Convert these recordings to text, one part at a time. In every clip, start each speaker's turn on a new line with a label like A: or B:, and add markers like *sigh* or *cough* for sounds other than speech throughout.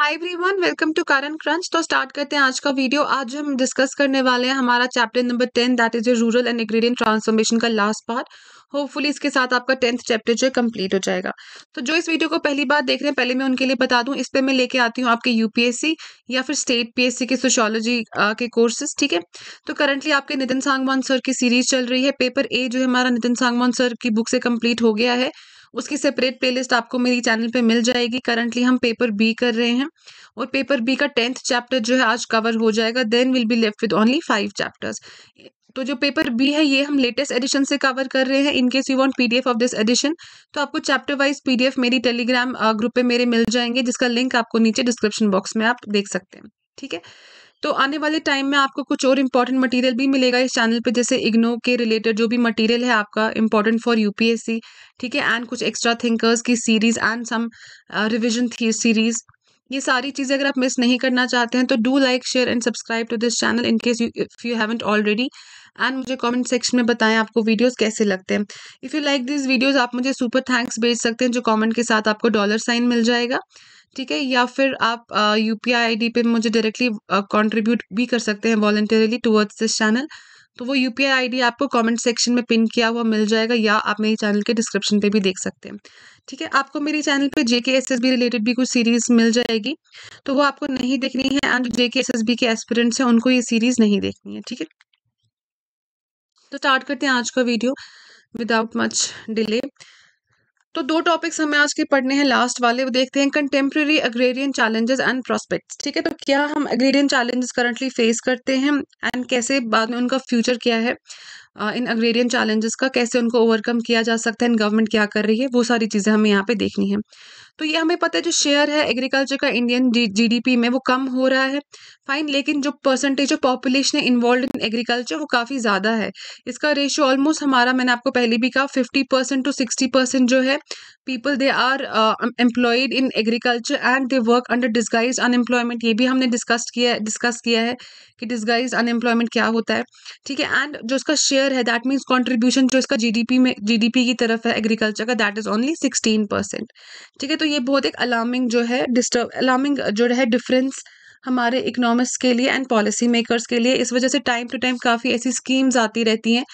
A: Hi everyone welcome to कारण crunch तो start करते हैं आज का वीडियो आज हम डिस्कस करने वाले हैं हमारा chapter number ten that is rural and agrarian transformation का लास्ट पार्ट होपफुली इसके साथ आपका टेंथ चैप्टर जो है कम्प्लीट हो जाएगा तो जो इस वीडियो को पहली बार देख रहे हैं पहले मैं उनके लिए बता दूं इस पर मैं लेके आती हूँ आपके यूपीएससी या फिर स्टेट पीएससी के सोशोलॉजी के कोर्सेज ठीक है तो करंटली आपके नितिन सांगवान सर की सीरीज चल रही है पेपर ए जो है हमारा नितिन सांगवान सर की बुक से कम्प्लीट हो गया है उसकी सेपरेट प्लेलिस्ट आपको मेरी चैनल पे मिल जाएगी करंटली हम पेपर बी कर रहे हैं और पेपर बी का टेंथ चैप्टर जो है आज कवर हो जाएगा then will be left with only five chapters तो जो पेपर बी है ये हम लेटेस्ट एडिशन से कवर कर रहे हैं in case you want PDF of this edition तो आपको चैप्टर वाइज पीडीएफ मेरी टेलीग्राम ग्रुप पे मेरे मिल जाएंगे जिसका लिंक आपको नीचे डिस्क्रिप्शन बॉक्स में आप देख सकते हैं ठीक है तो आने वाले टाइम में आपको कुछ और इम्पोर्टेंट मटेरियल भी मिलेगा इस चैनल पे जैसे इग्नो के रिलेटेड जो भी मटेरियल है आपका इंपॉर्टेंट फॉर यूपीएससी ठीक है एंड कुछ एक्स्ट्रा थिंकर्स की सीरीज एंड सम रिविजन थी सीरीज ये सारी चीज़ें अगर आप मिस नहीं करना चाहते हैं तो do like share and subscribe to this channel in case you if you haven't already and मुझे कमेंट सेक्शन में बताएं आपको वीडियोस कैसे लगते हैं if you like this videos आप मुझे सुपर थैंक्स भेज सकते हैं जो कमेंट के साथ आपको डॉलर साइन मिल जाएगा ठीक है या फिर आप यू पी आई डी पे मुझे डायरेक्टली कॉन्ट्रीब्यूट भी कर सकते हैं वॉलेंटियरली टूवर्ड्स दिस चैनल तो वो U P I I D आपको कमेंट सेक्शन में पिन किया हुआ मिल जाएगा या आप मेरे चैनल के डिस्क्रिप्शन पे भी देख सकते हैं ठीक है आपको मेरे चैनल पे जे K S S be related भी कुछ सीरीज मिल जाएगी तो वो आपको नहीं देखनी है and J K S S B के एस्पिरेंट्स हैं उनको ये सीरीज नहीं देखनी है ठीक है तो स्टार्ट करते हैं आज का वीडियो विदाउट मच डिले तो दो टॉपिक्स हमें आज के पढ़ने हैं लास्ट वाले वो देखते हैं contemporary agrarian challenges and prospects ठीक है तो क्या हम अग्रेरियन चैलेंजेस करंटली फेस करते हैं एंड कैसे बाद में उनका फ्यूचर क्या है इन अग्रेरियन चैलेंजेस का कैसे उनको ओवरकम किया जा सकता है एंड गवर्नमेंट क्या कर रही है वो सारी चीज़ें हमें यहाँ पे देखनी है तो ये हमें पता है जो शेयर है एग्रीकल्चर का इंडियन जीडीपी में वो कम हो रहा है फाइन लेकिन जो परसेंटेज ऑफ पॉपुलेशन है इन्वॉल्व इन एग्रीकल्चर वो काफ़ी ज़्यादा है इसका रेशियो ऑलमोस्ट हमारा मैंने आपको पहले भी कहा fifty percent to sixty percent जो है people they are employed in agriculture and they work under disguise unemployment ये भी हमने डिस्कस किया डिस्कस किया है कि डिस्गाइज अनएम्प्लॉयमेंट क्या होता है ठीक है एंड जो इसका शेयर है दैट मीन्स कॉन्ट्रीब्यूशन जो इसका जी में जी की तरफ है एग्रीकल्चर का that is only sixteen percent ठीक है तो ये बहुत एक अलार्मिंग जो है डिस्टर्ब अलार्मिंग जो है डिफरेंस हमारे इकोनॉमिक्स के लिए एंड पॉलिसी मेकर्स के लिए इस वजह से टाइम टू टाइम काफ़ी ऐसी स्कीम्स आती रहती हैं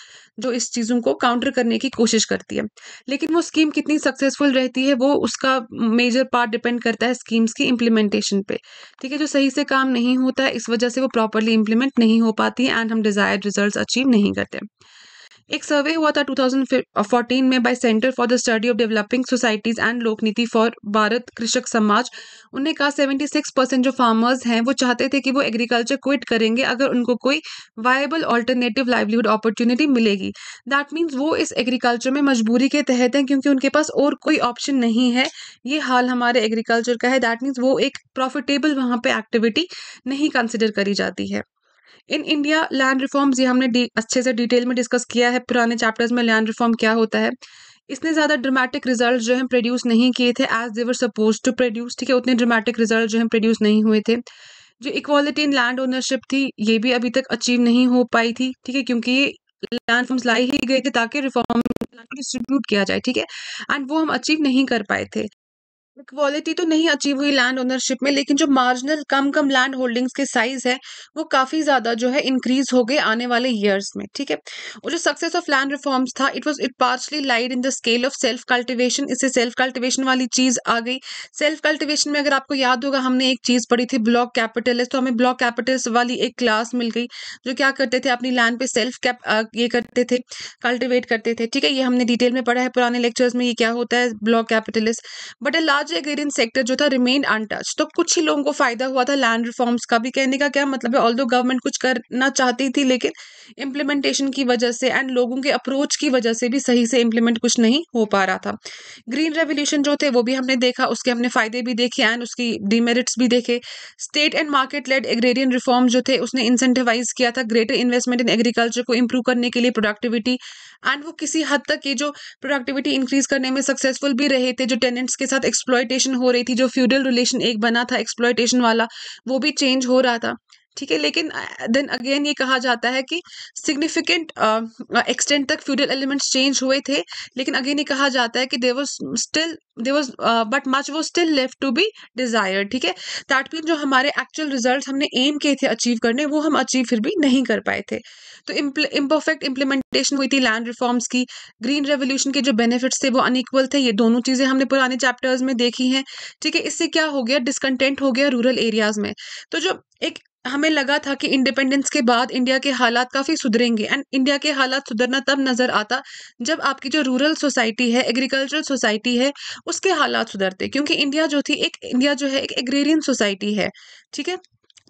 A: जो इस चीज़ों को काउंटर करने की कोशिश करती है लेकिन वो स्कीम कितनी सक्सेसफुल रहती है वो उसका मेजर पार्ट डिपेंड करता है स्कीम्स की इम्प्लीमेंटेशन पे ठीक है जो सही से काम नहीं होता है इस वजह से वो प्रॉपरली इम्प्लीमेंट नहीं हो पाती एंड हम डिज़ायर्ड रिजल्ट अचीव नहीं करते एक सर्वे हुआ था 2014 में by Centre for the Study of Developing Societies and Lokniti for Bharat Krishak Samaj उन्होंने कहा 76 परसेंट जो फार्मर्स हैं वो चाहते थे कि वो एग्रीकल्चर क्विट करेंगे अगर उनको कोई वायबल ऑल्टरनेटिव लाइवलीहुड अपॉर्चुनिटी मिलेगी दैट मीन्स वो इस एग्रीकल्चर में मजबूरी के तहत हैं क्योंकि उनके पास और कोई ऑप्शन नहीं है ये हाल हमारे एग्रीकल्चर का है दैट मीन्स वो एक प्रॉफिटेबल वहाँ पर एक्टिविटी नहीं कंसिडर करी जाती है इन इंडिया लैंड रिफॉर्म्स ये हमने अच्छे से डिटेल में डिस्कस किया है पुराने चैप्टर्स में लैंड रिफॉर्म क्या होता है इसने ज़्यादा ड्रामेटिक रिजल्ट जो है प्रोड्यूस नहीं किए थे as they were suppose to produce ठीक है उतने ड्रामेटिक रिजल्ट जो है प्रोड्यूस नहीं हुए थे जो इक्वालिटी इन लैंड ओनरशिप थी ये भी अभी तक अचीव नहीं हो पाई थी ठीक है क्योंकि ये लैंड फॉर्म्स लाए ही गए थे ताकि रिफॉर्म डिस्ट्रीब्यूट किया जाए ठीक है एंड वो हम अचीव नहीं कर पाए थे क्वालिटी तो नहीं अचीव हुई लैंड ओनरशिप में लेकिन जो मार्जिनल कम कम लैंड होल्डिंग्स के साइज है वो काफ़ी ज़्यादा जो है इंक्रीज हो गए आने वाले ईयर्स में ठीक है और जो सक्सेस ऑफ लैंड रिफॉर्म्स था it was it partially lied in the scale of self cultivation इससे सेल्फ कल्टिवेशन वाली चीज़ आ गई सेल्फ कल्टिवेशन में अगर आपको याद होगा हमने एक चीज़ पढ़ी थी ब्लॉक कैपिटलिस्ट तो हमें ब्लॉक कैपिटलिस्ट वाली एक क्लास मिल गई जो क्या करते थे अपनी लैंड पे सेल्फ कैप ये करते थे कल्टिवेट करते थे ठीक है ये हमने डिटेल में पढ़ा है पुराने लेक्चर्स में ये क्या होता है block capitalist but a large large agrarian sector जो था रिमेन अनटच तो कुछ ही लोगों को फायदा हुआ था लैंड रिफॉर्म्स का भी कहने का क्या मतलब है ऑल दो गवर्नमेंट कुछ करना चाहती थी लेकिन इम्प्लीमेंटेशन की वजह से एंड लोगों के अप्रोच की वजह से भी सही से इम्प्लीमेंट कुछ नहीं हो पा रहा था ग्रीन रेवोल्यूशन जो थे वो भी हमने देखा उसके हमने फायदे भी देखे एंड उसकी डिमेरिट्स भी देखे state and market led agrarian reform जो थे उसने इंसेंटिवाइज किया था ग्रेटर इन्वेस्टमेंट इन एग्रीकल्चर को इम्प्रूव करने के लिए प्रोडक्टिविटी एंड वो किसी हद तक ये जो प्रोडक्टिविटी इंक्रीज करने में सक्सेसफुल भी रहे थे जो टेनेंट्स के साथ एक्सप्लॉयटेशन हो रही थी जो फ्यूडल रिलेशन एक बना था एक्सप्लॉयटेशन वाला वो भी चेंज हो रहा था ठीक है लेकिन देन अगेन ये कहा जाता है कि सिग्निफिकेंट एक्सटेंट तक फ्यूडल एलिमेंट्स चेंज हुए थे लेकिन अगेन ये कहा जाता है कि there was still there was but much वो still left to be desire ठीक है दैट मीन जो हमारे एक्चुअल रिजल्ट हमने एम किए थे अचीव करने वो हम अचीव फिर भी नहीं कर पाए थे तो इम्परफेक्ट इम्प्लीमेंटेशन हुई थी लैंड रिफॉर्म्स की ग्रीन रेवोल्यूशन के जो बेनिफिट्स थे वो अनइक्वल थे ये दोनों चीज़ें हमने पुराने चैप्टर्स में देखी हैं ठीक है इससे क्या हो गया डिसकंटेंट हो गया रूरल एरियाज में तो जो एक हमें लगा था कि इंडिपेंडेंस के बाद इंडिया के हालात काफ़ी सुधरेंगे एंड इंडिया के हालात सुधरना तब नज़र आता जब आपकी जो रूरल सोसाइटी है एग्रीकल्चरल सोसाइटी है उसके हालात सुधरते क्योंकि इंडिया जो थी एक इंडिया जो है एक एग्रेरियन सोसाइटी है ठीक है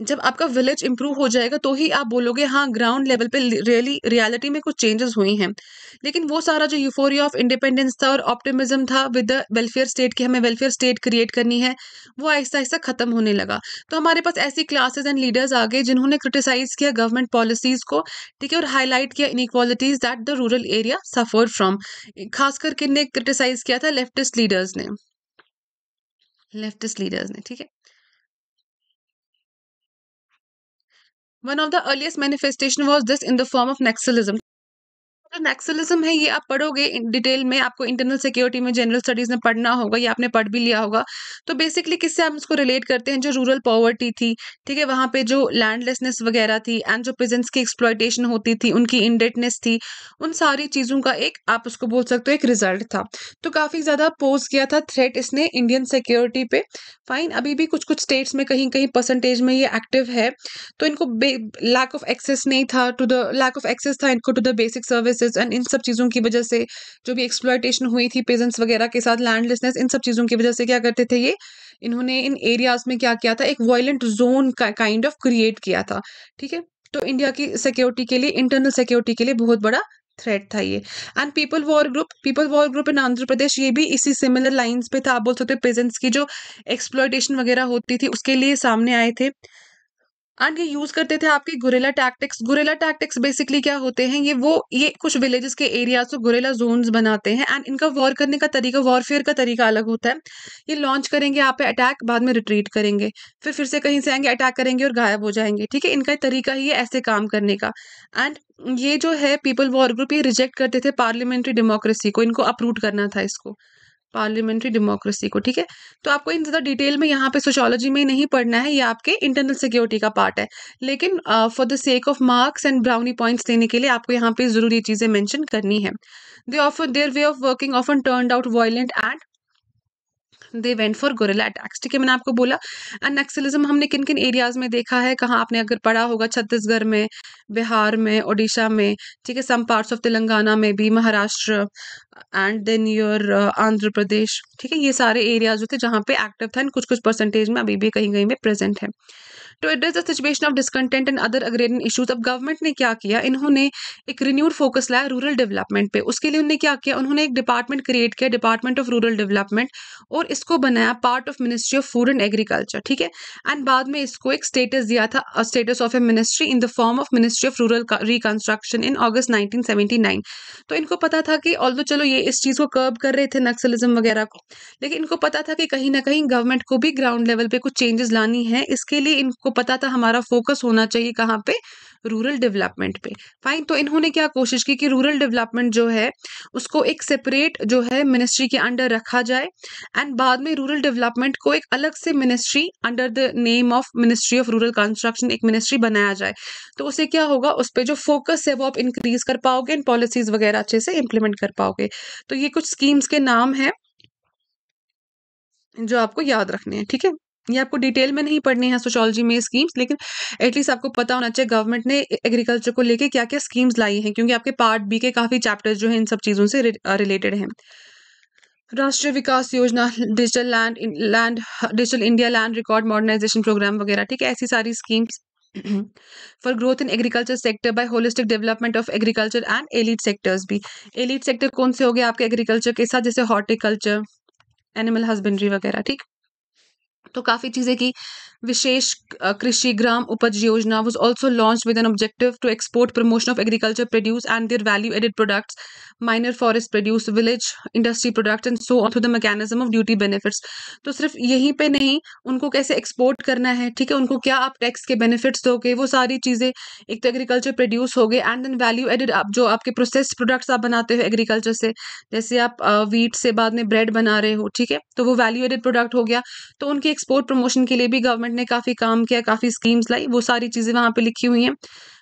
A: जब आपका विलेज इंप्रूव हो जाएगा तो ही आप बोलोगे हाँ ग्राउंड लेवल पे रियली रियलिटी में कुछ चेंजेस हुई हैं लेकिन वो सारा जो यूफोरिया ऑफ इंडिपेंडेंस था और ऑप्टिमिज्म था विद द वेलफेयर स्टेट की हमें वेलफेयर स्टेट क्रिएट करनी है वो ऐसा ऐसा ख़त्म होने लगा तो हमारे पास ऐसी क्लासेज एंड लीडर्स आ गए जिन्होंने क्रिटिसाइज़ किया गवर्नमेंट पॉलिसीज़ को ठीक है और हाईलाइट किया inequalities that the rural area suffer from खास करके ने क्रिटिसाइज़ किया था लेफ्टिस्ट लीडर्स ने लेफ्टिस्ट लीडर्स ने ठीक है One of the earliest manifestations was this in the form of Naxalism. तो नेक्सलिज्म है ये आप पढ़ोगे इन डिटेल में आपको इंटरनल सिक्योरिटी में जनरल स्टडीज में पढ़ना होगा या आपने पढ़ भी लिया होगा तो बेसिकली किससे हम इसको रिलेट करते हैं जो रूरल पॉवर्टी थी ठीक है वहाँ पे जो लैंडलेसनेस वगैरह थी एंड जो प्रेजेंस की एक्सप्लॉयटेशन होती थी उनकी इंडेटनेस थी उन सारी चीज़ों का एक आप उसको बोल सकते हो एक रिजल्ट था तो काफ़ी ज़्यादा पोज किया था थ्रेट इसने इंडियन सिक्योरिटी पे फाइन अभी भी कुछ कुछ स्टेट्स में कहीं कहीं परसेंटेज में ये एक्टिव है तो इनको लैक ऑफ एक्सेस नहीं था to the lack of access था इनको to the basic service practices and इन सब चीज़ों की वजह से जो भी एक्सप्लॉयटेशन हुई थी पेजेंट्स वगैरह के साथ लैंडलेसनेस इन सब चीज़ों की वजह से क्या करते थे ये इन्होंने इन एरियाज़ में क्या किया था एक violent zone kind of create किया था ठीक है तो इंडिया की सिक्योरिटी के लिए इंटरनल सिक्योरिटी के लिए बहुत बड़ा थ्रेट था ये and people war group people war group in Andhra Pradesh ये भी इसी सिमिलर लाइंस पे था आप बोल सकते हो पेजेंट्स की जो एक्सप्लॉयटेशन वगैरह होती थी उसके लिए सामने आए थे एंड ये यूज करते थे आपके guerrilla tactics guerrilla tactics basically क्या होते हैं ये वो ये कुछ विलेजेस के एरियाज को गुरेला जोन बनाते हैं एंड इनका वॉर करने का तरीका वॉरफेयर का तरीका अलग होता है ये लॉन्च करेंगे आप पे अटैक बाद में रिट्रीट करेंगे फिर फिर से कहीं से आएंगे अटैक करेंगे और गायब हो जाएंगे ठीक है इनका तरीका ही है ऐसे काम करने का एंड ये जो है पीपल वॉर ग्रुप ये रिजेक्ट करते थे पार्लियामेंट्री डेमोक्रेसी को इनको अप्रूट करना था इसको पार्लियामेंट्री डेमोक्रेसी को ठीक है तो आपको इन ज़्यादा डिटेल में यहाँ पे सोशोलॉजी में नहीं पढ़ना है ये आपके इंटरनल सिक्योरिटी का पार्ट है लेकिन for the sake of marks and brownie points देने के लिए आपको यहाँ पे जरूरी चीज़ें मैंशन करनी है they often their way of working often turn out violent and they went for guerrilla attacks ठीक है मैंने आपको बोला एंड नक्सलिज्म हमने किन किन एरियाज में देखा है कहाँ आपने अगर पढ़ा होगा छत्तीसगढ़ में बिहार में ओडिशा में ठीक है सम पार्ट्स ऑफ तेलंगाना में भी Maharashtra and then your Andhra Pradesh ठीक है ये सारे एरियाज होते हैं जहाँ पे एक्टिव था एंड कुछ कुछ परसेंटेज में अभी भी कहीं कहीं में प्रेजेंट है to address the situation of discontent and other agrarian issues अब गवर्नमेंट ने क्या किया इन्होंने एक रिन्यूड फोकस लाया रूरल डेवलपमेंट पे उसके लिए उन्होंने क्या किया उन्होंने एक डिपार्टमेंट क्रिएट किया डिपार्टमेंट ऑफ रूरल डेवलपमेंट और इसको बनाया part of ministry of food and agriculture ठीक है एंड बाद में इसको एक स्टेटस दिया था status of a ministry in the form of ministry of rural reconstruction in August nineteen तो इनको पता था कि ऑल चलो ये इस चीज़ को कर्ब कर रहे थे नक्सलिज्म वगैरह को लेकिन इनको पता था कि कहीं ना कहीं गवर्नमेंट को भी ग्राउंड लेवल पे कुछ चेंजेस लानी है इसके लिए इनको पता था हमारा फोकस होना चाहिए कहाँ पे रूरल डेवलपमेंट पे फाइन तो इन्होंने क्या कोशिश की कि रूरल डेवलपमेंट जो है उसको एक सेपरेट जो है मिनिस्ट्री के अंडर रखा जाए एंड बाद में रूरल डेवलपमेंट को एक अलग से ministry under the name of ministry of rural construction एक मिनिस्ट्री बनाया जाए तो उसे क्या होगा उस पर जो फोकस है वो आप इंक्रीज कर पाओगे एंड पॉलिसीज वगैरह अच्छे से इम्प्लीमेंट कर पाओगे तो ये कुछ स्कीम्स के नाम हैं जो आपको याद रखने हैं ठीक है ये आपको डिटेल में नहीं पढ़नी है सोशोलॉजी में स्कीम्स लेकिन एटलीस्ट आपको पता होना चाहिए गवर्नमेंट ने एग्रीकल्चर को लेके क्या क्या स्कीम्स लाई हैं क्योंकि आपके पार्ट बी के काफ़ी चैप्टर्स जो हैं इन सब चीज़ों से रिलेटेड हैं Rashtriya Vikas Yojana digital land land digital India land record modernisation programme वगैरह ठीक है ऐसी सारी schemes for growth in agriculture sector by holistic development of agriculture and allied sectors भी एलिट सेक्टर कौन से हो गए आपके एग्रीकल्चर के साथ जैसे हॉर्टिकल्चर एनिमल हस्बेंड्री वगैरह ठीक तो काफ़ी चीज़ें की विशेष कृषि Gram Upaj Yojana was also launch with an objective to export promotion of agriculture produce and their value added products minor forest produce village industry products and so through the mechanism of duty benefits तो सिर्फ यहीं पर नहीं उनको कैसे export करना है ठीक है उनको क्या आप टैक्स के बेनिफिट्स दोगे वो सारी चीज़ें एक तो एग्रीकल्चर प्रोड्यूस हो गए एंड देन वैल्यू एडेड आप जो आपके प्रोसेस प्रोडक्ट्स आप बनाते हो एग्रीकल्चर से जैसे आप वीट से बाद में ब्रेड बना रहे हो ठीक है तो वो वैल्यू एडेड प्रोडक्ट हो गया तो उनके एक्सपोर्ट प्रमोशन के लिए भी गवर्नमेंट ने काफ़ी काम किया काफ़ी स्कीम्स लाई वो सारी चीज़ें वहां पे लिखी हुई हैं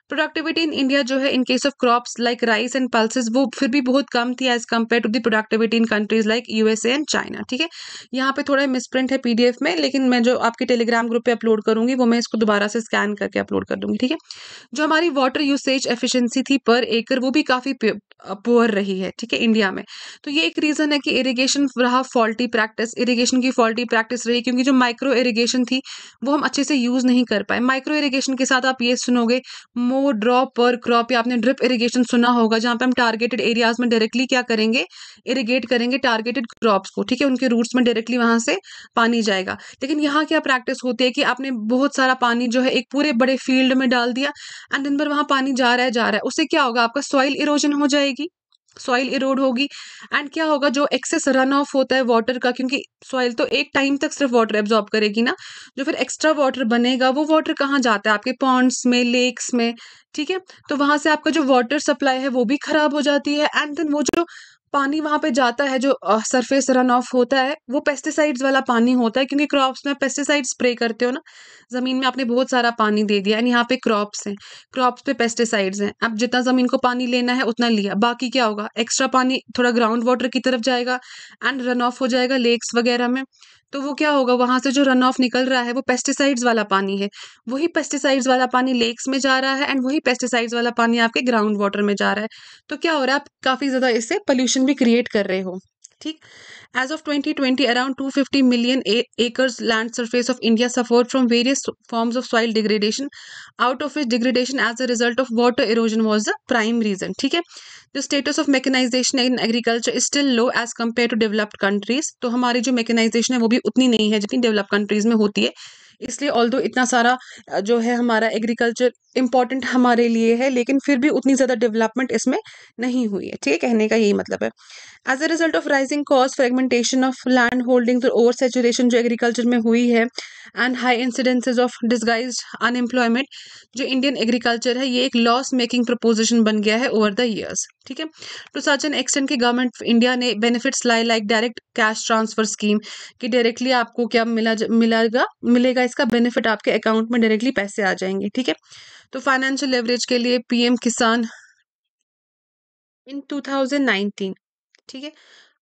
A: प्रोडक्टिविटी इन इंडिया जो है in case of crops like rice and pulses वो फिर भी बहुत कम थी as compare to the productivity in countries like USA and China ठीक है यहाँ पे थोड़ा मिसप्रिंट है पीडीएफ में लेकिन मैं जो आपके टेलीग्राम ग्रुप पे अपलोड करूंगी वो मैं इसको दोबारा से स्कैन करके अपलोड कर दूंगी ठीक है जो हमारी वाटर यूसेज एफिशिएंसी थी पर एकर वो भी काफ़ी पोअर रही है ठीक है इंडिया में तो ये एक रीज़न है कि इरिगेशन रहा फॉल्टी प्रैक्टिस इरिगेशन की फॉल्टी प्रैक्टिस रही क्योंकि जो माइक्रो इरिगेशन थी वो हम अच्छे से यूज़ नहीं कर पाए माइक्रो इरिगेशन के साथ आप ये सुनोगे मो ड्रॉप पर क्रॉप या आपने ड्रिप इरिगेशन सुना होगा जहाँ पे हम टारगेटेड एरियाज में डायरेक्टली क्या करेंगे इरिगेट करेंगे टारगेटेड क्रॉप्स को ठीक है उनके रूट्स में डायरेक्टली वहाँ से पानी जाएगा लेकिन यहाँ क्या प्रैक्टिस होती है कि आपने बहुत सारा पानी जो है एक पूरे बड़े फील्ड में डाल दिया एंड दिन भर वहाँ पानी जा रहा है जा रहा है उससे क्या होगा आपका सॉइल इरोजन हो जाएगा गिरेगी सॉइल इरोड होगी एंड क्या होगा जो एक्सेस रन ऑफ होता है वाटर का क्योंकि सॉइल तो एक टाइम तक सिर्फ वाटर एब्जॉर्ब करेगी ना जो फिर एक्स्ट्रा वाटर बनेगा वो वाटर कहाँ जाता है आपके पॉन्ड्स में लेक्स में ठीक है तो वहां से आपका जो वाटर सप्लाई है वो भी खराब हो जाती है एंड देन वो जो पानी वहाँ पे जाता है जो सरफेस रन ऑफ होता है वो पेस्टिसाइड्स वाला पानी होता है क्योंकि क्रॉप्स में पेस्टिसाइड स्प्रे करते हो ना ज़मीन में आपने बहुत सारा पानी दे दिया एंड यहाँ पे क्रॉप्स हैं क्रॉप्स पे पेस्टिसाइड्स हैं अब जितना ज़मीन को पानी लेना है उतना लिया बाकी क्या होगा एक्स्ट्रा पानी थोड़ा ग्राउंड वाटर की तरफ जाएगा एंड रन ऑफ हो जाएगा लेक्स वगैरह में तो वो क्या होगा वहां से जो रन ऑफ निकल रहा है वो पेस्टिसाइड्स वाला पानी है वही पेस्टिसाइड्स वाला पानी लेक्स में जा रहा है एंड वही पेस्टिसाइड्स वाला पानी आपके ग्राउंड वाटर में जा रहा है तो क्या हो रहा है आप काफ़ी ज़्यादा इससे पोल्यूशन भी क्रिएट कर रहे हो ठीक as of 2020 around 250 million acres land surface of India suffer from various forms of soil degradation out of which degradation as a result of water erosion was the prime reason ठीक है जो status of mechanisation in agriculture is still low as compare to developed countries तो हमारी जो mechanisation है वो भी उतनी नहीं है जितनी डेवलप कंट्रीज में होती है इसलिए ऑल दो इतना सारा जो है हमारा एग्रीकल्चर इंपॉर्टेंट हमारे लिए है लेकिन फिर भी उतनी ज़्यादा डेवलपमेंट इसमें नहीं हुई है ठीक है कहने का यही मतलब है as a result of rising cost fragmentation of land holdings और ओवर सेचुरेशन जो एग्रीकल्चर में हुई है and high incidences of disguise unemployment जो इंडियन एग्रीकल्चर है ये एक लॉस मेकिंग प्रपोजिशन बन गया है ओवर द ईयर्स ठीक है टू सच एन एक्सटेंड की गवर्नमेंट ऑफ इंडिया ने बेनिफिट्स लाए like direct cash transfer scheme कि डायरेक्टली आपको क्या मिला मिलेगा मिलेगा इसका बेनिफिट आपके अकाउंट में डायरेक्टली पैसे आ जाएंगे ठीक है तो फाइनेंशियल लेवरेज के लिए पीएम किसान इन 2019 ठीक है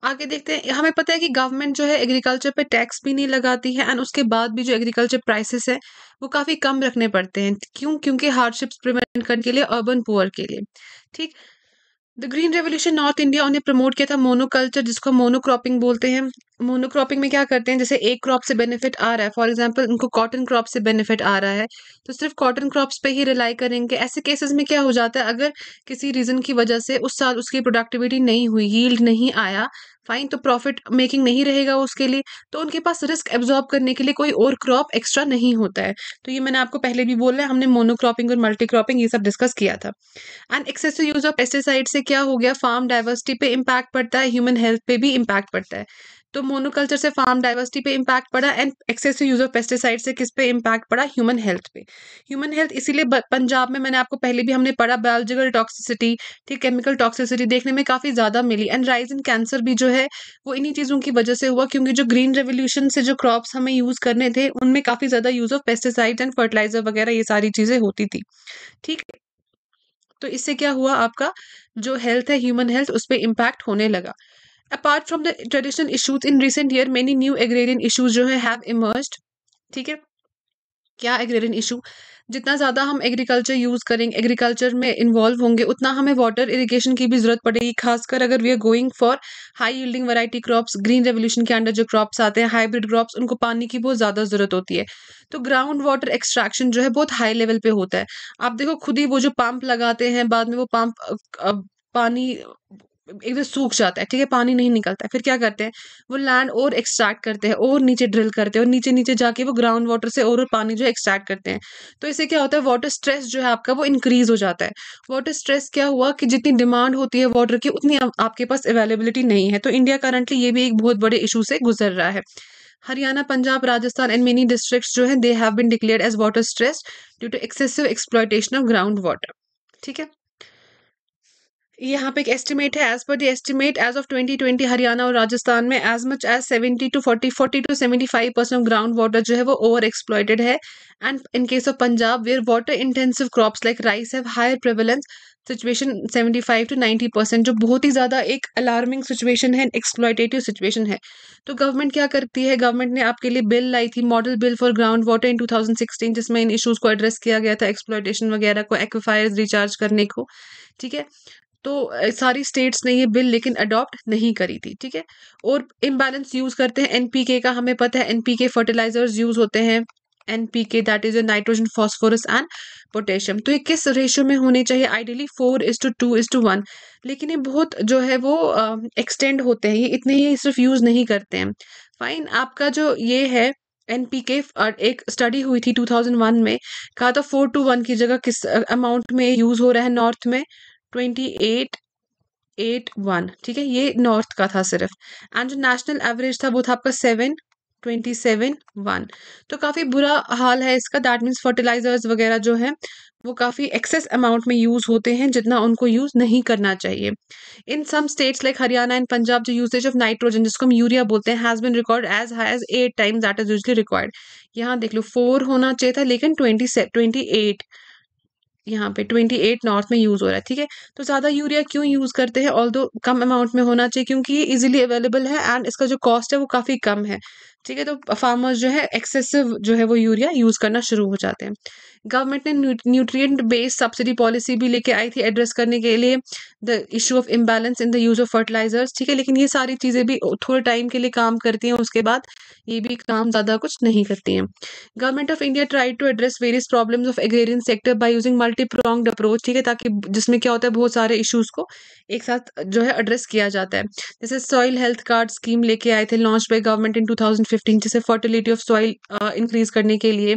A: आगे देखते हैं हमें पता है कि गवर्नमेंट जो है एग्रीकल्चर पे टैक्स भी नहीं लगाती है एंड उसके बाद भी जो एग्रीकल्चर प्राइसेस है वो काफ़ी कम रखने पड़ते हैं क्यों क्योंकि हार्डशिप्स प्रिवेंट करने के लिए अर्बन पुअर के लिए ठीक the green revolution north India उन्हें प्रमोट किया था मोनोकल्चर जिसको मोनोक्रॉपिंग बोलते हैं मोनोक्रॉपिंग में क्या करते हैं जैसे एक क्रॉप से बेनिफिट आ रहा है फॉर एग्जाम्पल उनको कॉटन क्रॉप से बेनिफिट आ रहा है तो सिर्फ कॉटन क्रॉप्स पे ही रिलाई करेंगे ऐसे केसेस में क्या हो जाता है अगर किसी रीज़न की वजह से उस साल उसकी प्रोडक्टिविटी नहीं हुई यील्ड नहीं आया फाइन तो प्रॉफिट मेकिंग नहीं रहेगा उसके लिए तो उनके पास रिस्क एब्जॉर्ब करने के लिए कोई और क्रॉप एक्स्ट्रा नहीं होता है तो ये मैंने आपको पहले भी बोला है हमने मोनोक्रॉपिंग और मल्टी क्रॉपिंग ये सब डिस्कस किया था and excessive use of pesticide से क्या हो गया फार्म डाइवर्सिटी पे इम्पैक्ट पड़ता है ह्यूमन हेल्थ पे भी इम्पैक्ट पड़ता है तो मोनोकल्चर से फार्म डाइवर्सिटी पे इम्पैक्ट पड़ा and excessive use of pesticide से किस पे इम्पैक्ट पड़ा ह्यूमन हेल्थ पे ह्यूमन हेल्थ इसीलिए पंजाब में मैंने आपको पहले भी हमने पढ़ा बायोलॉजिकल टॉक्सिसिटी ठीक केमिकल टॉक्सिसिटी देखने में काफ़ी ज़्यादा मिली एंड राइज इन कैंसर भी जो है वो इन्हीं चीज़ों की वजह से हुआ क्योंकि जो ग्रीन रेवोल्यूशन से जो क्रॉप्स हमें यूज़ करने थे उनमें काफ़ी ज़्यादा use of pesticide and fertiliser वगैरह ये सारी चीज़ें होती थी ठीक तो इससे क्या हुआ आपका जो हेल्थ है ह्यूमन हेल्थ उस पर इम्पैक्ट होने लगा apart from the traditional issues in recent year many new agrarian issues जो है हैव इमर्ज ठीक है क्या एग्रेरियन इशू जितना ज़्यादा हम एग्रीकल्चर यूज़ करेंगे एग्रीकल्चर में इन्वॉल्व होंगे उतना हमें वाटर इरिगेशन की भी ज़रूरत पड़ेगी खासकर अगर we are going for high yielding variety crops green revolution के अंडर जो क्रॉप्स आते हैं हाइब्रिड क्रॉप्स उनको पानी की बहुत ज़्यादा ज़रूरत होती है तो ग्राउंड वाटर एक्सट्रैक्शन जो है बहुत हाई लेवल पे होता है आप देखो खुद ही वो जो पंप लगाते हैं बाद में वो पंप पानी एकदम तो सूख जाता है ठीक है पानी नहीं निकलता है फिर क्या करते हैं वो लैंड और एक्सट्रैक्ट करते हैं और नीचे ड्रिल करते हैं और नीचे नीचे जाके वो ग्राउंड वाटर से और, और पानी जो है एक्सट्रैक्ट करते हैं तो इससे क्या होता है वाटर स्ट्रेस जो है आपका वो इंक्रीज हो जाता है वाटर स्ट्रेस क्या हुआ कि जितनी डिमांड होती है वाटर की उतनी आपके पास अवेलेबिलिटी नहीं है तो इंडिया करंटली ये भी एक बहुत बड़े इशू से गुजर रहा है Haryana Punjab Rajasthan and many district जो है they have been declared as water stress due to excessive exploitation of ground water ठीक है यहाँ पे एक एस्टिमेट है as per the estimate as of 2020 Haryana और राजस्थान में as much as 70 to 40 40 to 75 percent ground water जो है वो ओवर एक्सप्लॉयटेड है and in case of Punjab where water intensive crops like rice have higher prevalence situation 75 to 90 percent जो बहुत ही ज़्यादा एक अलार्मिंग सिचुएशन है एक्सप्लॉयटेटिव सिचुएशन है तो गवर्नमेंट क्या करती है गवर्नमेंट ने आपके लिए बिल लाई थी model bill for ground water in 2016 जिसमें इन इश्यूज़ को एड्रेस किया गया था एक्सप्लॉयटेशन वगैरह को एक्वाफायर रिचार्ज करने को ठीक है तो सारी स्टेट्स ने ये बिल लेकिन अडॉप्ट नहीं करी थी ठीक है और इम्बैलेंस यूज़ करते हैं एनपीके का हमें पता है एनपीके फर्टिलाइजर्स यूज़ होते हैं NPK P K that is nitrogen phosphorus and potassium तो ये किस रेशियो में होने चाहिए ideally four is to two is to one लेकिन ये बहुत जो है वो एक्सटेंड uh, होते हैं ये इतने ही सिर्फ यूज़ नहीं करते हैं फाइन आपका जो ये है एन पी के एक स्टडी हुई थी 2001 में कहा था फोर टू वन की जगह किस अमाउंट में यूज़ हो रहा है नॉर्थ में ट्वेंटी एट एट वन ठीक है ये नॉर्थ का था सिर्फ एंड जो नेशनल एवरेज था वो था आपका सेवन ट्वेंटी सेवन वन तो काफ़ी बुरा हाल है इसका दैट मीन्स फर्टिलाइजर्स वगैरह जो है वो काफ़ी एक्सेस अमाउंट में यूज़ होते हैं जितना उनको यूज़ नहीं करना चाहिए in some states like Haryana and Punjab जो यूजेज ऑफ नाइट्रोजन जिसको हम यूरिया बोलते हैं has been record as high as eight times that is usually required यहाँ देख लो फोर होना चाहिए था लेकिन ट्वेंटी ट्वेंटी एट यहाँ पे ट्वेंटी एट नॉर्थ में यूज़ हो रहा है ठीक है तो ज़्यादा यूरिया क्यों यूज़ करते हैं ऑल दो कम अमाउंट में होना चाहिए क्योंकि ये इजीली अवेलेबल है एंड इसका जो कॉस्ट है वो काफ़ी कम है ठीक है तो फार्मर्स जो है एक्सेसिव जो है वो यूरिया यूज़ करना शुरू हो जाते हैं गवर्नमेंट ने न्यूट्रिएंट बेस्ड सब्सिडी पॉलिसी भी लेके आई थी एड्रेस करने के लिए the issue of imbalance in the use of fertilisers ठीक है लेकिन ये सारी चीज़ें भी थोड़े टाइम के लिए काम करती हैं उसके बाद ये भी काम ज़्यादा कुछ नहीं करती हैं government of India try to address various problems of agrarian sector by using multiprong approach ठीक है ताकि जिसमें क्या होता है बहुत सारे इशूज़ को एक साथ जो है एड्रेस किया जाता है जैसे सॉइल हेल्थ कार्ड स्कीम लेके आए थे launch by government in two thousand 2015 जिसे फर्टिलिटी ऑफ सॉइल इंक्रीज करने के लिए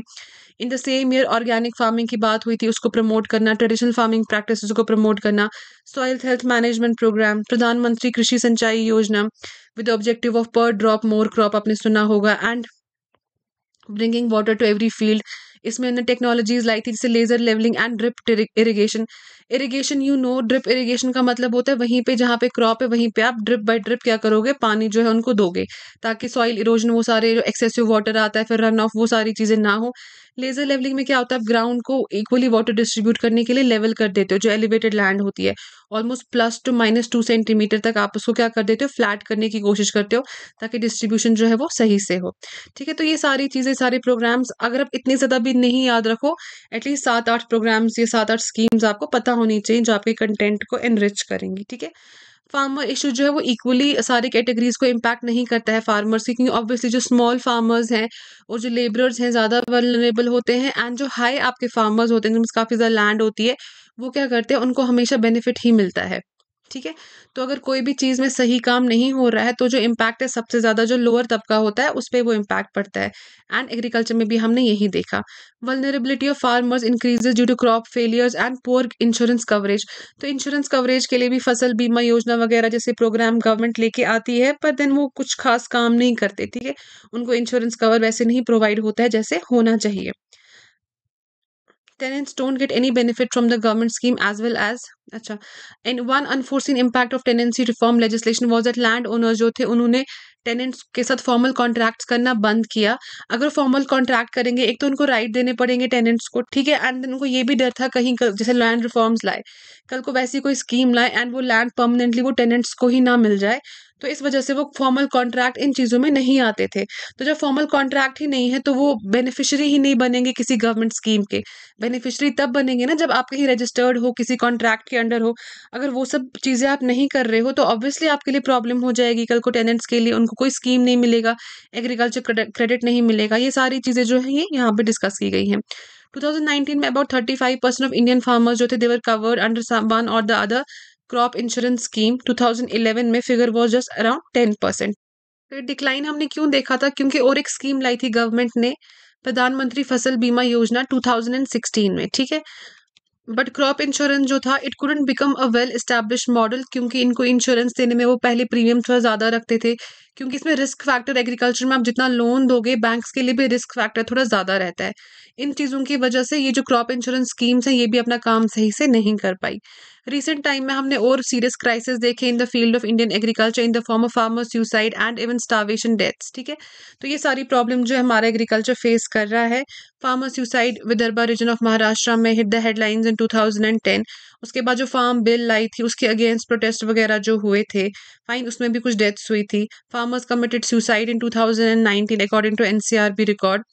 A: in the same year organic farming की बात हुई थी उसको प्रमोट करना ट्रेडिशनल फार्मिंग प्रैक्टिस को प्रमोट करना soil health management programme Pradhanmantri Krishi Sinchai Yojana with objective of per drop more crop आपने सुना होगा and bringing water to every field इसमें इन्होंने टेक्नोलॉजीज लाई थी जैसे laser levelling and drip irrigation irrigation you know drip irrigation का मतलब होता है वहीं पे जहाँ पे क्रॉप है वहीं पे आप ड्रिप बाय ड्रिप क्या करोगे पानी जो है उनको दोगे ताकि सॉइल इरोजन वो सारे जो एक्सेसिव वाटर आता है फिर रन ऑफ वो सारी चीज़ें ना हो लेजर लेवलिंग में क्या होता है आप ग्राउंड को इक्वली वाटर डिस्ट्रीब्यूट करने के लिए लेवल कर देते हो जो एलिवेटेड लैंड होती है almost plus two minus two centimetre तक आप उसको क्या कर देते हो फ्लैट करने की कोशिश करते हो ताकि डिस्ट्रीब्यूशन जो है वो सही से हो ठीक है तो ये सारी चीज़ें सारे प्रोग्राम्स अगर आप इतने ज़्यादा भी नहीं याद रखो एटलीस्ट सात आठ प्रोग्राम्स या सात आठ स्कीम्स आपको पता होनी चाहिए जो आपके कंटेंट को एनरिच करेंगी ठीक है फार्मर इशू जो है वो इक्वली सारे कैटेगरीज को इम्पैक्ट नहीं करता है फार्मर्स की क्योंकि ऑब्वियसली जो स्मॉल फार्मर्स हैं और जो लेबरर्स हैं ज़्यादा वेलेबल होते हैं एंड जो हाई आपके फार्मर्स होते हैं जिनमें काफ़ी ज़्यादा लैंड होती है वो क्या करते हैं उनको हमेशा बेनिफिट ही मिलता है ठीक है तो अगर कोई भी चीज़ में सही काम नहीं हो रहा है तो जो इम्पैक्ट है सबसे ज़्यादा जो लोअर तबका होता है उस पर वो इम्पैक्ट पड़ता है एंड एग्रीकल्चर में भी हमने यही देखा vulnerability of farmers increases due to crop failures and poor insurance coverage तो इंश्योरेंस कवरेज के लिए भी फसल बीमा योजना वगैरह जैसे प्रोग्राम गवर्नमेंट लेके आती है पर देन वो कुछ खास काम नहीं करते ठीक है उनको इंश्योरेंस कवर वैसे नहीं प्रोवाइड होता है जैसे होना चाहिए tenants don't get any benefit from the government scheme as well as अच्छा and one unforeseen impact of tenancy reform legislation was that land owners जो थे उन्होंने टेनेंट्स के साथ फॉर्मल कॉन्ट्रैक्ट्स करना बंद किया अगर फॉर्मल कॉन्ट्रैक्ट करेंगे एक तो उनको राइट देने पड़ेंगे टेनेंट्स को ठीक है एंड उनको ये भी डर था कहीं जैसे लैंड रिफॉर्म्स लाए कल को वैसी कोई स्कीम लाए एंड वो लैंड परमानेंटली वो टेनेंट्स को ही ना मिल जाए तो इस वजह से वो फॉर्मल कॉन्ट्रैक्ट इन चीज़ों में नहीं आते थे तो जब फॉर्मल कॉन्ट्रैक्ट ही नहीं है तो वो बेनिफिशरी ही नहीं बनेंगे किसी गवर्नमेंट स्कीम के बेनिफिशरी तब बनेंगे ना जब आप कहीं रजिस्टर्ड हो किसी कॉन्ट्रैक्ट के अंडर हो अगर वो सब चीज़ें आप नहीं कर रहे हो तो ऑब्वियसली आपके लिए प्रॉब्लम हो जाएगी कल को टेनेंट्स के लिए उनको कोई स्कीम नहीं मिलेगा एग्रीकल्चर क्रेडिट नहीं मिलेगा ये सारी चीज़ें जो हैं ये यहाँ पर डिस्कस की गई हैं 2019 में about 35 percent of Indian farmers जो थे देवर कवर्ड अंडर वन और the other crop insurance scheme 2011 में figure was just around ten percent decline हमने क्यों देखा था क्योंकि और एक स्कीम लाई थी गवर्नमेंट ने प्रधानमंत्री फसल बीमा योजना 2016 में ठीक है बट क्रॉप इंश्योरेंस जो था it couldn't become a well establish model क्योंकि इनको इंश्योरेंस देने में वो पहले प्रीमियम थोड़ा ज़्यादा रखते थे क्योंकि इसमें रिस्क फैक्टर एग्रीकल्चर में आप जितना लोन दोगे बैंक्स के लिए भी रिस्क फैक्टर थोड़ा ज़्यादा रहता है इन चीज़ों की वजह से ये जो क्रॉप इंश्योरेंस स्कीम्स हैं ये भी अपना काम सही से नहीं कर पाई रिसेंट टाइम में हमने और सीरियस क्राइसिस देखे in the field of Indian agriculture in the form of farmer suicide and even starvation deaths ठीक है तो ये सारी प्रॉब्लम जो हमारा एग्रीकल्चर फेस कर रहा है farmer suicide Vidarbha region of Maharashtra में हिट द हेडलाइंस इन 2010 उसके बाद जो फार्म बिल लाई थी उसके अगेंस्ट प्रोटेस्ट वगैरह जो हुए थे फाइन उसमें भी कुछ डेथ्स हुई थी farmers committed suicide in 2019 according to NCRB record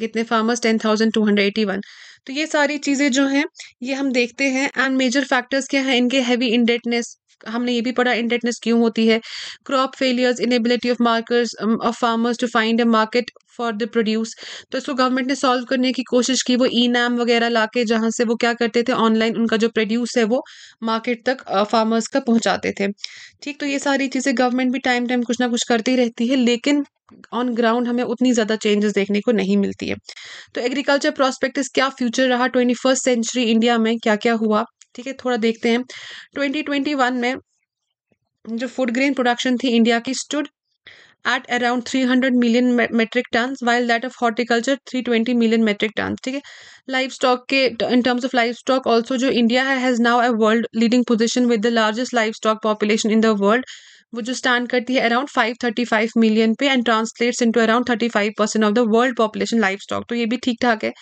A: कितने farmers ten thousand two hundred eighty one तो ये सारी चीज़ें जो हैं ये हम देखते हैं एंड मेजर फैक्टर्स क्या हैं इनके हैवी इंडेटनेस हमने ये भी पढ़ा इंडेटनेस क्यों होती है crop failures inability of markers of farmers to find a market for the produce तो इसको गवर्नमेंट ने सॉल्व करने की कोशिश की वो ई e नैम वगैरह ला के जहाँ से वो क्या करते थे ऑनलाइन उनका जो प्रोड्यूस है वो मार्केट तक फार्मर्स का पहुँचाते थे ठीक तो ये सारी चीज़ें गवर्नमेंट भी टाइम टाइम कुछ ना कुछ करती रहती है लेकिन ऑन ग्राउंड हमें उतनी ज़्यादा चेंजेस देखने को नहीं मिलती है तो एग्रीकल्चर प्रॉस्पेक्ट क्या फ्यूचर रहा ट्वेंटी फर्स्ट सेंचुरी इंडिया में क्या क्या हुआ ठीक है थोड़ा देखते हैं 2021 में जो फूड ग्रेन प्रोडक्शन थी इंडिया की stood at around 300 million metric tonne while that of horticulture 320 million metric tonne ठीक है लाइफ स्टॉक के in terms of life stock also जो इंडिया है has now a world leading position with the largest life stock population in the world वो जो stand करती है around 535 million पे and translates into around 35 percent of the world population life stock तो ये भी ठीक ठाक है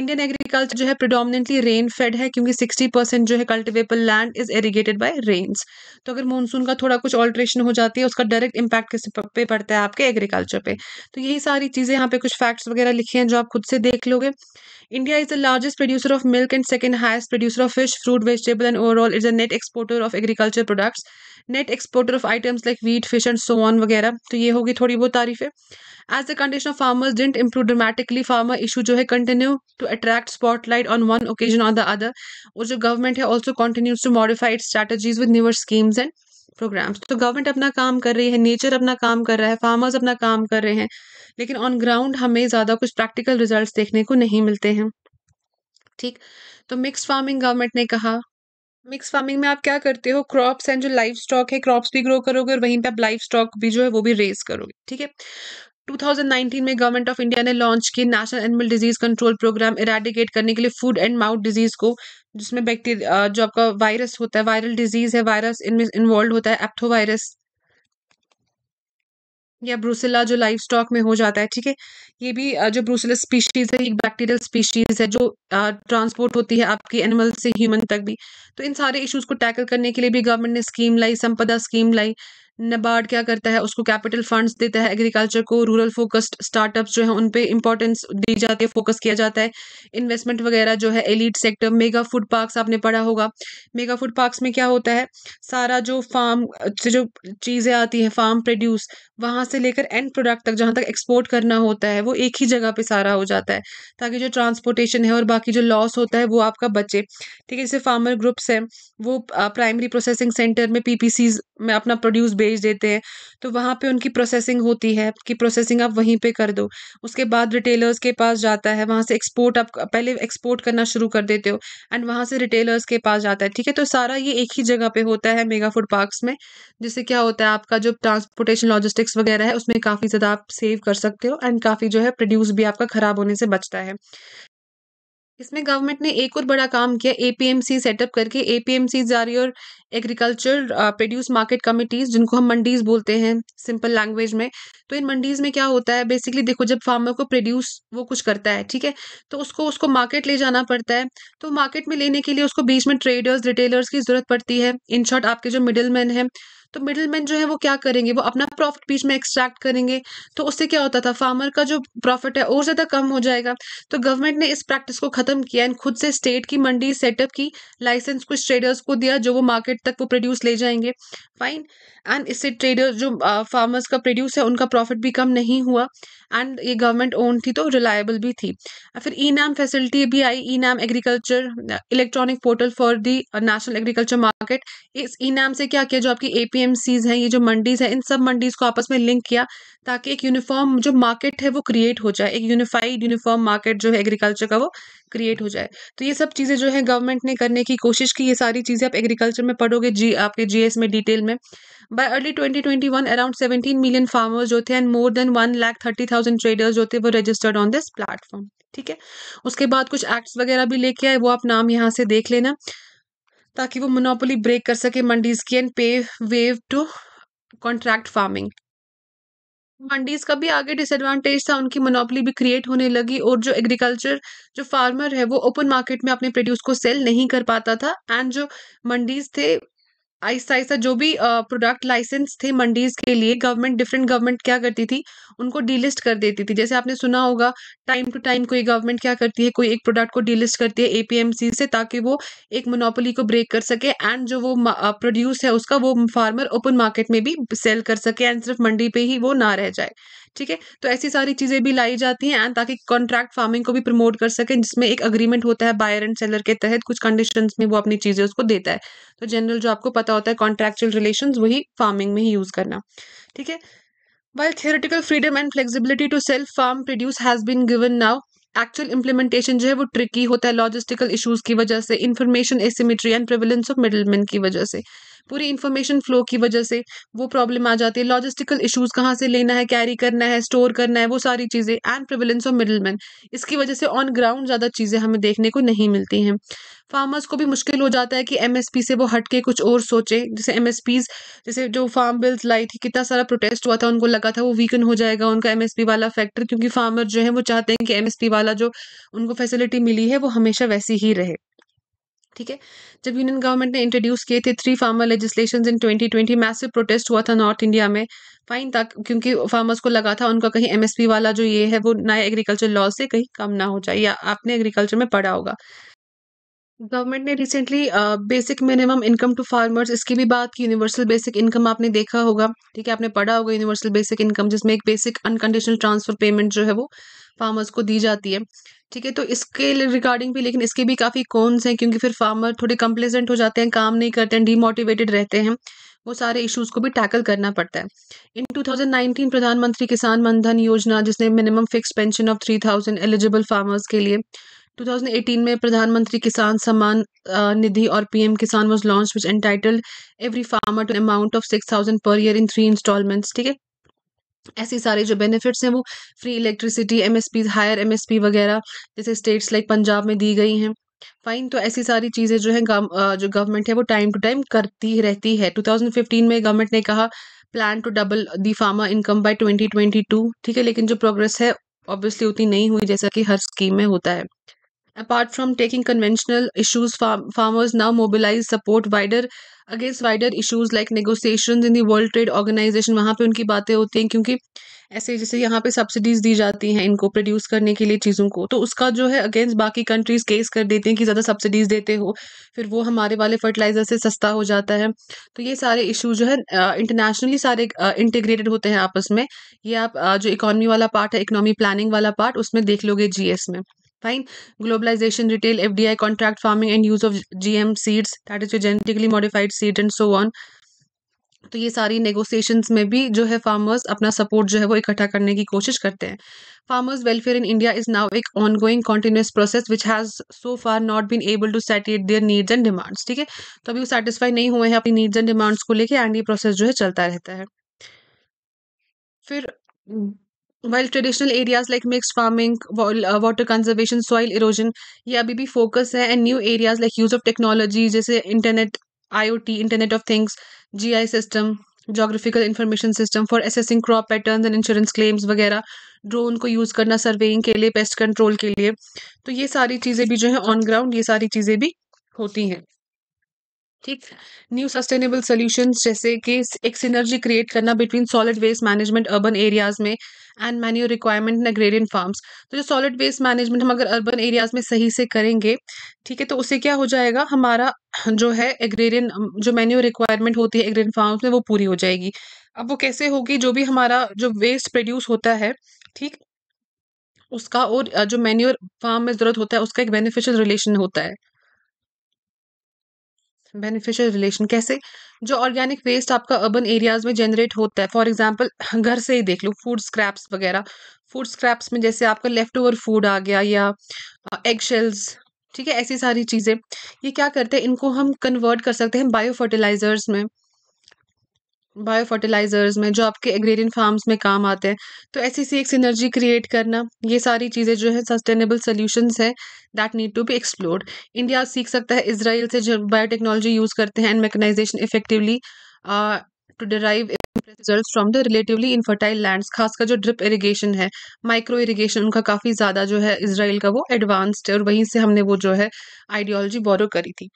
A: इंडियन एग्रीकल्चर जो है प्रिडोमिनेटली रेन फेड है क्योंकि सिक्सटी परसेंट जो है cultivable land is irrigated by rains तो अगर मानसून का थोड़ा कुछ ऑल्ट्रेशन हो जाती है उसका डायरेक्ट इम्पैक्ट किस पे पड़ता है आपके एग्रीकल्चर पे तो यही सारी चीज़ें यहाँ पे कुछ फैक्ट्स वगैरह लिखे हैं जो आप खुद से देख लोगे India is the largest producer of milk and second highest producer of fish fruit vegetable and overall is a net exporter of agriculture products net exporter of items like wheat fish and so on वगैरह तो ये होगी थोड़ी बहुत तारीफें as the condition of farmers didn't improve dramatically farmer issue जो है continue to attract spotlight on one occasion on the other और जो गवर्नमेंट है also continues to modified strategies with newer schemes and programmes तो government अपना काम कर रही है नेचर अपना काम कर रहा है फार्मर्स अपना काम कर रहे हैं लेकिन ऑन ग्राउंड हमें ज़्यादा कुछ प्रैक्टिकल रिजल्ट देखने को नहीं मिलते हैं ठीक तो मिक्स फार्मिंग गवर्नमेंट ने कहा मिक्स फार्मिंग में आप क्या करते हो क्रॉप्स एंड जो लाइफ स्टॉक है क्रॉप्स भी ग्रो करोगे और वहीं पे आप लाइफ स्टॉक भी जो है वो भी रेज करोगे ठीक है 2019 में गवर्नमेंट ऑफ इंडिया ने लॉन्च की national animal disease control programme eradicate करने के लिए फूड एंड माउथ डिजीज को जिसमें बैक्टीरिया जो आपका वायरस होता है वायरल डिजीज है वायरस इनमें इन्वॉल्व होता है एप्थो वायरस या ब्रूसिला जो लाइफ स्टॉक में हो जाता है ठीक है ये भी जो ब्रूसिला स्पीशीज है एक बैक्टीरियल स्पीशीज है जो ट्रांसपोर्ट होती है आपकी एनिमल से ह्यूमन तक भी तो इन सारे इश्यूज को टैकल करने के लिए भी गवर्नमेंट ने स्कीम लाई संपदा स्कीम लाई नबार्ड क्या करता है उसको कैपिटल फंड्स देता है एग्रीकल्चर को रूरल फोकस्ड स्टार्टअप्स जो है उन पे इंपॉर्टेंस दी जाती है फोकस किया जाता है इन्वेस्टमेंट वगैरह जो है elite sector mega food parks आपने पढ़ा होगा मेगा फूड पार्क्स में क्या होता है सारा जो फार्म से जो चीज़ें आती हैं फार्म प्रोड्यूस वहाँ से लेकर एंड प्रोडक्ट तक जहाँ तक एक्सपोर्ट करना होता है वो एक ही जगह पे सारा हो जाता है ताकि जो ट्रांसपोर्टेशन है और बाकी जो लॉस होता है वो आपका बचे ठीक है जैसे फार्मर ग्रुप्स हैं वो प्राइमरी प्रोसेसिंग सेंटर में पी में अपना प्रोड्यूस बेच देते हैं तो वहाँ पर उनकी प्रोसेसिंग होती है कि प्रोसेसिंग आप वहीं पर कर दो उसके बाद रिटेलर्स के पास जाता है वहाँ से एक्सपोर्ट आप पहले एक्सपोर्ट करना शुरू कर देते हो एंड वहाँ से रिटेलर्स के पास जाता है ठीक है तो सारा ये एक ही जगह पे होता है मेगा फूड पार्क्स में जिससे क्या होता है आपका जो ट्रांसपोर्टेशन लॉजिस्टिक्स ड्रिंक्स वगैरह है उसमें काफ़ी ज़्यादा आप सेव कर सकते हो एंड काफ़ी जो है प्रोड्यूस भी आपका ख़राब होने से बचता है इसमें गवर्नमेंट ने एक और बड़ा काम किया एपीएमसी सेटअप करके एपीएमसीज जारी और एग्रीकल्चर प्रोड्यूस मार्केट कमिटीज जिनको हम मंडीज बोलते हैं सिंपल लैंग्वेज में तो इन मंडीज में क्या होता है बेसिकली देखो जब फार्मर को प्रोड्यूस वो कुछ करता है ठीक है तो उसको उसको मार्केट ले जाना पड़ता है तो मार्केट में लेने के लिए उसको बीच में ट्रेडर्स रिटेलर्स की जरूरत पड़ती है इन शॉर्ट आपके जो मिडिल मैन है तो मिडिल मैन जो है वो क्या करेंगे वो अपना प्रॉफिट बीच में एक्सट्रैक्ट करेंगे तो उससे क्या होता था फार्मर का जो प्रॉफिट है और ज़्यादा कम हो जाएगा तो गवर्नमेंट ने इस प्रैक्टिस को ख़त्म किया एंड खुद से स्टेट की मंडी सेटअप की लाइसेंस कुछ ट्रेडर्स को दिया जो वो मार्केट तक वो प्रोड्यूस ले जाएंगे फाइन एंड इससे ट्रेडर्स जो फार्मर्स का प्रोड्यूस है उनका प्रॉफिट भी कम नहीं हुआ एंड ये गवर्नमेंट ओन थी तो रिलायबल भी थी फिर ई नाम फैसिलिटी भी आई e NAM agriculture electronic portal for the national agriculture market इस ई e नाम से क्या किया जो आपकी ए एपीएमसीज हैं ये जो मंडीज़ हैं इन सब मंडीज़ को आपस में लिंक किया ताकि एक यूनिफॉर्म जो मार्केट है वो क्रिएट हो जाए एक यूनिफाइड यूनिफॉर्म मार्केट जो है एग्रीकल्चर का वो क्रिएट हो जाए तो ये सब चीज़ें जो है गवर्नमेंट ने करने की कोशिश की ये सारी चीज़ें आप एग्रीकल्चर में पढ़ोगे जी आपके जी में डिटेल में by early 2021 around 17 million farmers जो थे and more than one lakh thirty thousand traders जो थे वो रजिस्टर्ड ऑन दिस प्लेटफॉर्म ठीक है उसके बाद कुछ एक्ट्स वगैरह भी लेके आए वो आप नाम यहाँ से देख लेना ताकि वो मोनोपोली ब्रेक कर सके मंडीज की एंड पे wave to contract farming mandis का भी आगे डिसएडवांटेज था उनकी मोनोपोली भी क्रिएट होने लगी और जो एग्रीकल्चर जो फार्मर है वो ओपन मार्केट में अपने प्रोड्यूस को सेल नहीं कर पाता था एंड जो मंडीज थे आहिस्ता आहिस्ता जो भी प्रोडक्ट लाइसेंस थे मंडीज के लिए गवर्नमेंट डिफरेंट गवर्नमेंट क्या करती थी उनको डीलिस्ट कर देती थी जैसे आपने सुना होगा टाइम टू टाइम कोई गवर्नमेंट क्या करती है कोई एक प्रोडक्ट को डीलिस्ट करती है एपीएमसी से ताकि वो एक मोनोपोली को ब्रेक कर सके एंड जो वो प्रोड्यूस है उसका वो फार्मर ओपन मार्केट में भी सेल कर सके एंड सिर्फ मंडी पे ही वो ना रह जाए ठीक है तो ऐसी सारी चीज़ें भी लाई जाती हैं एंड ताकि कॉन्ट्रैक्ट फार्मिंग को भी प्रमोट कर सकें जिसमें एक अग्रीमेंट होता है बायर एंड सेलर के तहत कुछ कंडीशन में वो अपनी चीज़ें उसको देता है तो जनरल जो आपको पता होता है कॉन्ट्रेक्चुअल रिलेशन वही फार्मिंग में ही यूज़ करना ठीक है well theoretical freedom and flexibility to self farm produce has been given now actual implementation जो है वो ट्रिकी होता है लॉजिस्टिकल इश्यूज की वजह से information asymmetry and prevalence of middleman की वजह से पूरी इन्फॉर्मेशन फ्लो की वजह से वो प्रॉब्लम आ जाती है लॉजिस्टिकल इशूज़ कहाँ से लेना है कैरी करना है स्टोर करना है वो सारी चीज़ें एंड प्रिविलेंस ऑफ मिडल इसकी वजह से ऑन ग्राउंड ज़्यादा चीज़ें हमें देखने को नहीं मिलती हैं फार्मर्स को भी मुश्किल हो जाता है कि एम से वो हट के कुछ और सोचे जैसे एमएसपीज जैसे जो फार्म बिल्स लाई थी कितना सारा प्रोटेस्ट हुआ था उनको लगा था वो वीकन हो जाएगा उनका एम वाला फैक्टर क्योंकि फार्मर जो है वो चाहते हैं कि एम वाला जो उनको फैसिलिटी मिली है वो हमेशा वैसी ही रहे ठीक है जब यूनियन गवर्नमेंट ने इंट्रोड्यूस किए थे three farmer legislation in 2020 massive protest हुआ था नॉर्थ इंडिया में फाइन था क्योंकि फार्मर्स को लगा था उनका कहीं एमएसपी वाला जो ये है वो नए एग्रीकल्चर लॉ से कहीं कम ना हो जाए या आपने एग्रीकल्चर में पढ़ा होगा गवर्नमेंट ने recently basic minimum income to farmers इसकी भी बात की यूनिवर्सल बेसिक इनकम आपने देखा होगा ठीक है आपने पढ़ा होगा यूनिवर्सल बेसिक इनकम जिसमें एक बेसिक अनकंडीशनल ट्रांसफर पेमेंट जो है वो फार्मर्स को दी जाती है ठीक है तो इसके रिगार्डिंग भी लेकिन इसके भी काफ़ी कॉन्स हैं क्योंकि फिर फार्मर थोड़े कंप्लेजेंट हो जाते हैं काम नहीं करते हैं डीमोटिवेटेड रहते हैं वो सारे इश्यूज को भी टैकल करना पड़ता है इन 2019 प्रधानमंत्री किसान मनधन योजना जिसने minimum fix pension of 3000 eligible farmers के लिए 2018 में प्रधानमंत्री किसान सम्मान निधि और PM Kisan was launch which entitled every farmer to amount of six per year in three installments ठीक है ऐसे सारे जो बेनिफिट्स हैं वो free electricity P hire P वगैरह जैसे स्टेट्स लाइक पंजाब में दी गई हैं फाइन तो ऐसी सारी चीज़ें जो है जो गवर्नमेंट है वो टाइम टू टाइम करती रहती है 2015 में गवर्नमेंट ने कहा plan to double the farmer income by 2022 ठीक है लेकिन जो प्रोग्रेस है ऑब्वियसली उतनी नहीं हुई जैसा कि हर स्कीम में होता है Apart from taking conventional issues, farm- farmers now mobilize support wider against wider issues like negotiation in the World Trade Organization वहाँ पे उनकी बातें होती हैं क्योंकि ऐसे जैसे यहाँ पे सब्सिडीज दी जाती हैं इनको प्रोड्यूस करने के लिए चीज़ों को तो उसका जो है अगेंस्ट बाकी कंट्रीज केस कर देते हैं कि ज़्यादा सब्सिडीज देते हो फिर वो हमारे वाले फर्टिलाइजर से सस्ता हो जाता है तो ये सारे इशूज़ जो है इंटरनेशनली सारे इंटीग्रेटेड होते हैं आपस में ये आप जो इकोनॉमी वाला पार्ट है इकोनॉमी प्लानिंग वाला पार्ट उसमें देख लोगे जीएस में fine globalisation retail F D I contract farming and use of G M seeds that is genetically modified seed and so on तो ये सारी नेगोशिएशंस में भी जो है फार्मर्स अपना सपोर्ट जो है वो इकट्ठा करने की कोशिश करते हैं farmers welfare in India is now एक ongoing continuous process which has so far not been able to satiate their needs and demands ठीक है तो अभी वो सेटिस्फाई नहीं हुए हैं अपनी नीड्स एंड डिमांड्स को लेकर एंड ये प्रोसेस जो है चलता रहता है फिर while traditional areas like mix farming water conservation soil erosion ये अभी भी फोकस है and new areas like use of technology जैसे internet I O T internet of things G I system geographical information system for assessing crop pattern and insurance claims वगैरह drone को use करना surveying के लिए pest control के लिए तो ये सारी चीज़ें भी जो है ऑन ग्राउंड ये सारी चीज़ें भी होती हैं ठीक न्यू सस्टेनेबल सोल्यूशन जैसे कि एक सिनर्जी क्रिएट करना between solid waste management urban areas में and manure requirement in agrarian farms तो जो सॉलिड वेस्ट मैनेजमेंट हम अगर अर्बन एरियाज में सही से करेंगे ठीक है तो उससे क्या हो जाएगा हमारा जो है एग्रेरियन जो मेन्यू रिक्वायरमेंट होती है एग्रेरियन फार्म्स में वो पूरी हो जाएगी अब वो कैसे होगी जो भी हमारा जो वेस्ट प्रोड्यूस होता है ठीक उसका और जो मेन्यूर फार्म में ज़रूरत होता है उसका एक बेनिफिशियल रिलेशन होता है बेनिफिशियल रिलेशन कैसे जो ऑर्गेनिक वेस्ट आपका अर्बन एरियाज में जनरेट होता है फॉर एग्जांपल *laughs* घर से ही देख लो फूड स्क्रैप्स वगैरह फूड स्क्रैप्स में जैसे आपका लेफ्ट ओवर फूड आ गया या एग शेल्स ठीक है ऐसी सारी चीज़ें ये क्या करते हैं इनको हम कन्वर्ट कर सकते हैं बायो फर्टिलाइजर्स में बायो फर्टिलाइज़र्स में जो आपके एग्रेरियन फार्म्स में काम आते हैं तो ऐसी सी एक सिनर्जी क्रिएट करना ये सारी चीज़ें जो है सस्टेनेबल सोल्यूशंस है that need to be explored India सीख सकता है इसराइल से जो बायोटेक्नोलॉजी यूज़ करते हैं and mechanisation effectively to derive result from the relatively infertile land खासकर जो ड्रिप इरीगेशन है माइक्रो इरीगेशन उनका काफ़ी ज़्यादा जो है इसराइल का वो एडवांस्ड है और वहीं से हमने वो जो है आइडियोलॉजी बोरो करी थी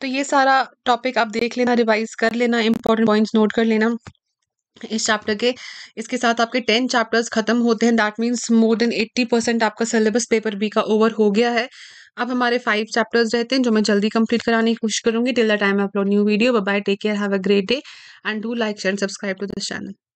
A: तो ये सारा टॉपिक आप देख लेना रिवाइज कर लेना इंपॉर्टेंट पॉइंट्स नोट कर लेना इस चैप्टर के इसके साथ आपके टेन चैप्टर्स खत्म होते हैं that means more than eighty percent आपका सिलेबस पेपर बी का ओवर हो गया है अब हमारे फाइव चैप्टर्स रहते हैं जो मैं जल्दी कंप्लीट कराने की कोशिश करूंगी till the time upload new video bye take care have a great day and do like share subscribe to this channel